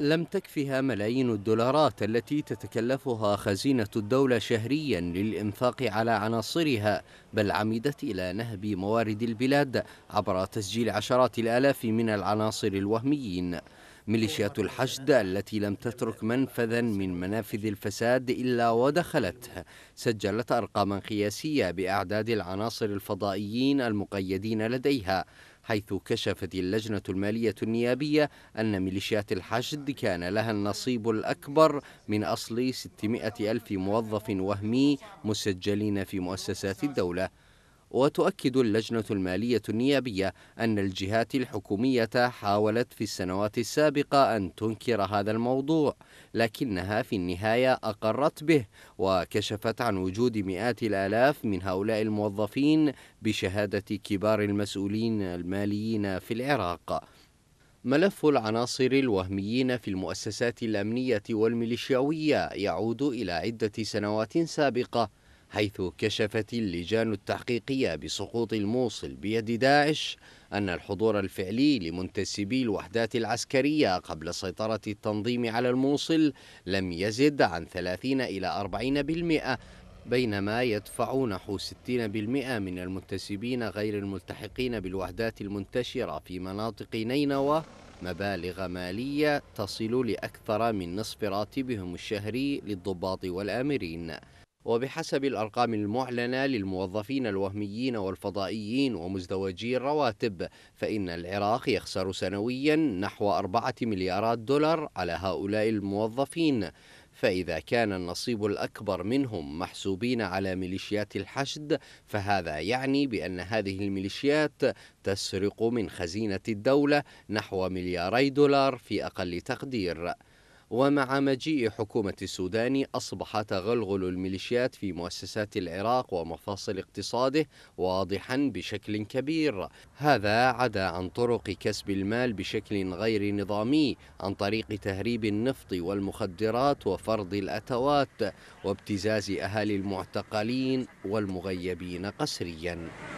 لم تكفها ملايين الدولارات التي تتكلفها خزينة الدولة شهريا للإنفاق على عناصرها بل عمدت إلى نهب موارد البلاد عبر تسجيل عشرات الآلاف من العناصر الوهميين ميليشيات الحشد التي لم تترك منفذا من منافذ الفساد إلا ودخلته سجلت أرقاما قياسية بأعداد العناصر الفضائيين المقيدين لديها حيث كشفت اللجنة المالية النيابية أن ميليشيات الحشد كان لها النصيب الأكبر من أصل 600 ألف موظف وهمي مسجلين في مؤسسات الدولة وتؤكد اللجنة المالية النيابية أن الجهات الحكومية حاولت في السنوات السابقة أن تنكر هذا الموضوع لكنها في النهاية أقرت به وكشفت عن وجود مئات الآلاف من هؤلاء الموظفين بشهادة كبار المسؤولين الماليين في العراق ملف العناصر الوهميين في المؤسسات الأمنية والميليشياوية يعود إلى عدة سنوات سابقة حيث كشفت اللجان التحقيقية بسقوط الموصل بيد داعش أن الحضور الفعلي لمنتسبي الوحدات العسكرية قبل سيطرة التنظيم على الموصل لم يزد عن 30 إلى 40% بالمئة بينما يدفع نحو 60% من المنتسبين غير الملتحقين بالوحدات المنتشرة في مناطق نينوى مبالغ مالية تصل لأكثر من نصف راتبهم الشهري للضباط والآمرين وبحسب الأرقام المعلنة للموظفين الوهميين والفضائيين ومزدوجي الرواتب فإن العراق يخسر سنويا نحو أربعة مليارات دولار على هؤلاء الموظفين فإذا كان النصيب الأكبر منهم محسوبين على ميليشيات الحشد فهذا يعني بأن هذه الميليشيات تسرق من خزينة الدولة نحو ملياري دولار في أقل تقدير ومع مجيء حكومة السودان أصبح تغلغل الميليشيات في مؤسسات العراق ومفاصل اقتصاده واضحا بشكل كبير هذا عدا عن طرق كسب المال بشكل غير نظامي عن طريق تهريب النفط والمخدرات وفرض الأتوات وابتزاز أهالي المعتقلين والمغيبين قسريا